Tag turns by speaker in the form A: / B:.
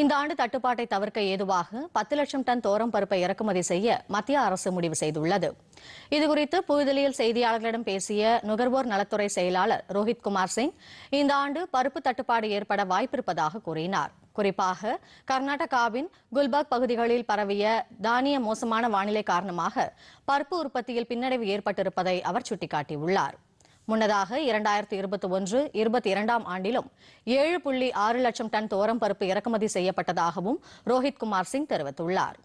A: இந்த ஆண்டு தட்டுப்பாட்டை தவிர்க்க ஏதுவாக பத்து லட்சம் டன் தோரம் பருப்பை இறக்குமதி செய்ய மத்திய அரசு முடிவு செய்துள்ளது இதுகுறித்து புதுதில்லியில் செய்தியாளர்களிடம் பேசிய நுகர்வோர் நலத்துறை செயலாளர் ரோஹித் குமார் சிங் இந்த ஆண்டு பருப்பு தட்டுப்பாடு ஏற்பட வாய்ப்பிருப்பதாக கூறினார் குறிப்பாக கர்நாடகாவின் குல்பர்க் பகுதிகளில் பரவிய தானிய மோசமான வானிலை காரணமாக பருப்பு உற்பத்தியில் பின்னடைவு ஏற்பட்டிருப்பதை அவர் சுட்டிக்காட்டியுள்ளார் முன்னதாக இரண்டாயிரத்தி இருபத்தி ஒன்று இருபத்தி இரண்டாம் ஆண்டிலும் ஏழு புள்ளி ஆறு லட்சம் டன் தோரம் பருப்பு இறக்குமதி செய்யப்பட்டதாகவும் ரோஹித் குமார் சிங் தெரிவித்துள்ளாா்